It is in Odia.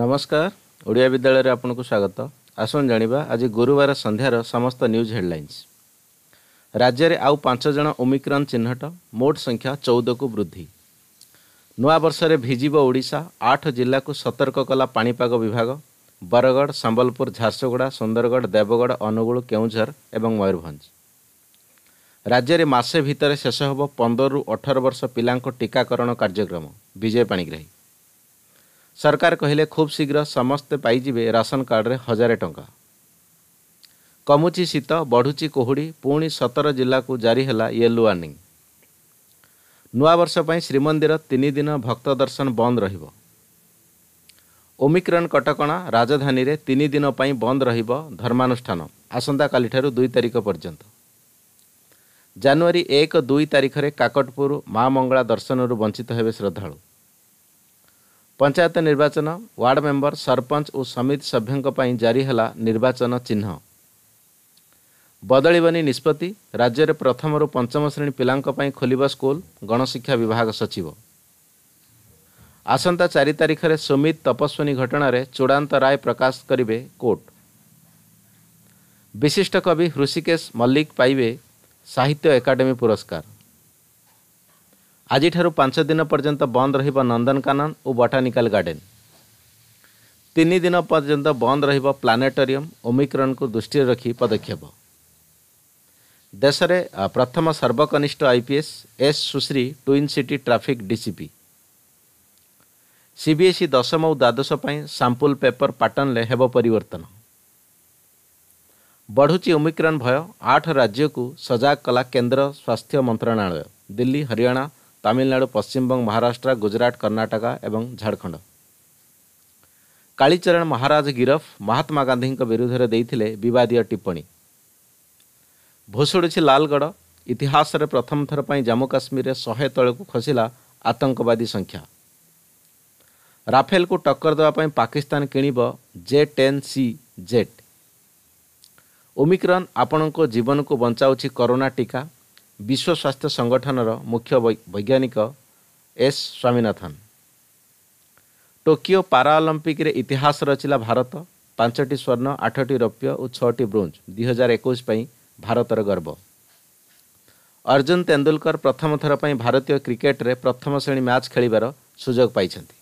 ନମସ୍କାର ଓଡ଼ିଆ ବିଦ୍ୟାଳୟରେ ଆପଣଙ୍କୁ ସ୍ୱାଗତ ଆସନ୍ତୁ ଜାଣିବା ଆଜି ଗୁରୁବାର ସନ୍ଧ୍ୟାର ସମସ୍ତ ନ୍ୟୁଜ୍ ହେଡ଼ଲାଇନ୍ସ ରାଜ୍ୟରେ ଆଉ ପାଞ୍ଚ ଜଣ ଓମିକ୍ରନ୍ ଚିହ୍ନଟ ମୋଟ ସଂଖ୍ୟା ଚଉଦକୁ ବୃଦ୍ଧି ନୂଆବର୍ଷରେ ଭିଜିବ ଓଡ଼ିଶା ଆଠ ଜିଲ୍ଲାକୁ ସତର୍କ କଲା ପାଣିପାଗ ବିଭାଗ ବରଗଡ଼ ସମ୍ବଲପୁର ଝାରସୁଗୁଡ଼ା ସୁନ୍ଦରଗଡ଼ ଦେବଗଡ଼ ଅନୁଗୁଳ କେଉଁଝର ଏବଂ ମୟୂରଭଞ୍ଜ ରାଜ୍ୟରେ ମାସେ ଭିତରେ ଶେଷ ହେବ ପନ୍ଦରରୁ ଅଠର ବର୍ଷ ପିଲାଙ୍କ ଟିକାକରଣ କାର୍ଯ୍ୟକ୍ରମ ବିଜୟ ପାଣିଗ୍ରାହୀ ସରକାର କହିଲେ ଖୁବ୍ ଶୀଘ୍ର ସମସ୍ତେ ପାଇଯିବେ ରାସନ କାର୍ଡ଼ରେ ହଜାରେ ଟଙ୍କା କମୁଛି ଶୀତ ବଢ଼ୁଛି କୁହୁଡ଼ି ପୁଣି ସତର ଜିଲ୍ଲାକୁ ଜାରି ହେଲା ୟେଲୋ ୱାର୍ଣ୍ଣିଂ ନୂଆବର୍ଷ ପାଇଁ ଶ୍ରୀମନ୍ଦିର ତିନି ଦିନ ଭକ୍ତ ଦର୍ଶନ ବନ୍ଦ ରହିବ ଓମିକ୍ରନ୍ କଟକଣା ରାଜଧାନୀରେ ତିନି ଦିନ ପାଇଁ ବନ୍ଦ ରହିବ ଧର୍ମାନୁଷ୍ଠାନ ଆସନ୍ତାକାଲିଠାରୁ ଦୁଇ ତାରିଖ ପର୍ଯ୍ୟନ୍ତ ଜାନୁଆରୀ ଏକ ଦୁଇ ତାରିଖରେ କାକଟପୁର ମା ମଙ୍ଗଳା ଦର୍ଶନରୁ ବଞ୍ଚିତ ହେବେ ଶ୍ରଦ୍ଧାଳୁ ପଞ୍ଚାୟତ ନିର୍ବାଚନ ୱାର୍ଡ ମେମ୍ବର ସରପଞ୍ଚ ଓ ସମିତି ସଭ୍ୟଙ୍କ ପାଇଁ ଜାରି ହେଲା ନିର୍ବାଚନ ଚିହ୍ନ ବଦଳିବନି ନିଷ୍ପତ୍ତି ରାଜ୍ୟରେ ପ୍ରଥମରୁ ପଞ୍ଚମ ଶ୍ରେଣୀ ପିଲାଙ୍କ ପାଇଁ ଖୋଲିବ ସ୍କୁଲ ଗଣଶିକ୍ଷା ବିଭାଗ ସଚିବ ଆସନ୍ତା ଚାରି ତାରିଖରେ ସୁମିତ ତପସ୍ୱିନୀ ଘଟଣାରେ ଚୂଡ଼ାନ୍ତ ରାୟ ପ୍ରକାଶ କରିବେ କୋର୍ଟ ବିଶିଷ୍ଟ କବି ହୃଷିକେଶ ମଲ୍ଲିକ ପାଇବେ ସାହିତ୍ୟ ଏକାଡେମୀ ପୁରସ୍କାର आजठु पाँचदिन पर्यन्त बन्द रहेको नन्दनकानन ओ बटानिकल गार्डेन तिन दिन पर्व प्लेटोरियम को दृष्टि पदक्षेप देशले प्रथम सर्वकनिष्ठ आईपीएस एस सुश्री twin city traffic DCP DCP सिविसई दसम औ द्वादश पाेपर पाटन परिवर्तन बढुची ओमिक्र भय आठ को सजग कला केन्द्र स्वास्थ्य मन्त्रालय दिल्ली हरियाणा ତାମିଲନାଡ଼ୁ ପଶ୍ଚିମବଙ୍ଗ ମହାରାଷ୍ଟ୍ର ଗୁଜରାଟ କର୍ଣ୍ଣାଟକ ଏବଂ ଝାଡ଼ଖଣ୍ଡ କାଳିଚରଣ ମହାରାଜ ଗିରଫ ମହାତ୍ମା ଗାନ୍ଧୀଙ୍କ ବିରୁଦ୍ଧରେ ଦେଇଥିଲେ ବିବାଦୀୟ ଟିପ୍ପଣୀ ଭୁଷୁଡ଼ୁଛି ଲାଲଗଡ଼ ଇତିହାସରେ ପ୍ରଥମ ଥର ପାଇଁ ଜାମ୍ମୁ କାଶ୍ମୀରରେ ଶହେ ତଳକୁ ଖସିଲା ଆତଙ୍କବାଦୀ ସଂଖ୍ୟା ରାଫେଲକୁ ଟକ୍କର ଦେବା ପାଇଁ ପାକିସ୍ତାନ କିଣିବ J ten C jet Omicron ଆପଣଙ୍କ ଜୀବନକୁ ବଞ୍ଚାଉଛି କରୋନା ଟୀକା ବିଶ୍ୱ ସ୍ୱାସ୍ଥ୍ୟ ସଂଗଠନର ମୁଖ୍ୟ ବୈଜ୍ଞାନିକ ଏସ୍ ସ୍ୱାମୀନାଥନ ଟୋକିଓ ପାରାଅଲମ୍ପିକରେ ଇତିହାସ ରଚିଲା ଭାରତ ପାଞ୍ଚଟି ସ୍ୱର୍ଣ୍ଣ ଆଠଟି ରୌପ୍ୟ ଓ ଛଅଟି ବ୍ରୋଞ୍ଜ ଦୁଇ ହଜାର ଏକୋଇଶ ପାଇଁ ଭାରତର ଗର୍ବ ଅର୍ଜୁନ ତେନ୍ଦୁଲକର ପ୍ରଥମ ଥର ପାଇଁ ଭାରତୀୟ କ୍ରିକେଟରେ ପ୍ରଥମ ଶ୍ରେଣୀ ମ୍ୟାଚ୍ ଖେଳିବାର ସୁଯୋଗ ପାଇଛନ୍ତି